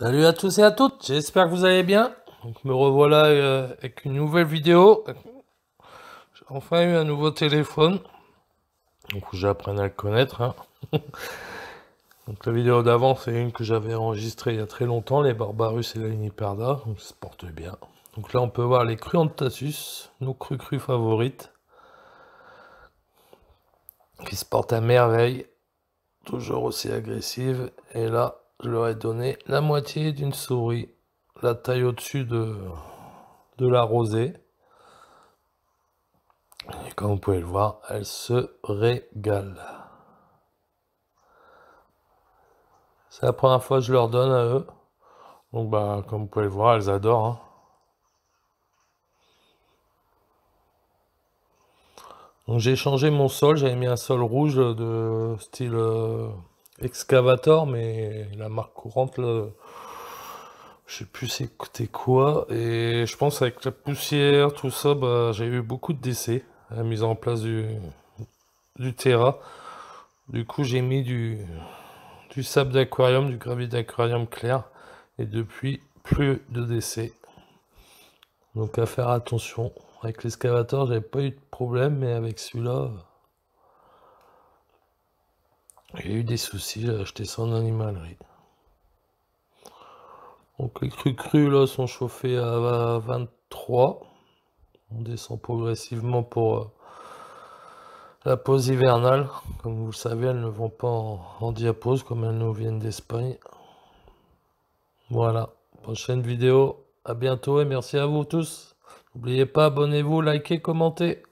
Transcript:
Salut à tous et à toutes, j'espère que vous allez bien. Donc me revoilà euh, avec une nouvelle vidéo. J'ai enfin eu un nouveau téléphone. Donc j'apprends à le connaître. Hein. donc la vidéo d'avant c'est une que j'avais enregistrée il y a très longtemps, les Barbarus et la Liniperda. Donc ça se porte bien. Donc là on peut voir les crues tasus, nos cru-cru favorites. Qui se portent à merveille. Toujours aussi agressive. Et là, je leur ai donné la moitié d'une souris, la taille au-dessus de, de la rosée. Et comme vous pouvez le voir, elle se régale. C'est la première fois que je leur donne à eux. Donc bah comme vous pouvez le voir, elles adorent. Hein. Donc j'ai changé mon sol, j'avais mis un sol rouge de style euh, Excavator, mais la marque courante, là, je sais plus c'était quoi. Et je pense avec la poussière, tout ça, bah, j'ai eu beaucoup de décès à la mise en place du, du terra. Du coup, j'ai mis du, du sable d'aquarium, du gravier d'aquarium clair. Et depuis, plus de décès. Donc à faire attention. Avec l'excavateur, j'avais pas eu de problème, mais avec celui-là, eu des soucis, à acheter acheté animalerie. Donc les crus crus là sont chauffés à 23. On descend progressivement pour euh, la pause hivernale. Comme vous le savez, elles ne vont pas en, diapos comme elles nous viennent d'Espagne. Voilà, prochaine vidéo. À bientôt et merci à vous tous. N'oubliez pas, abonnez-vous, likez, commentez.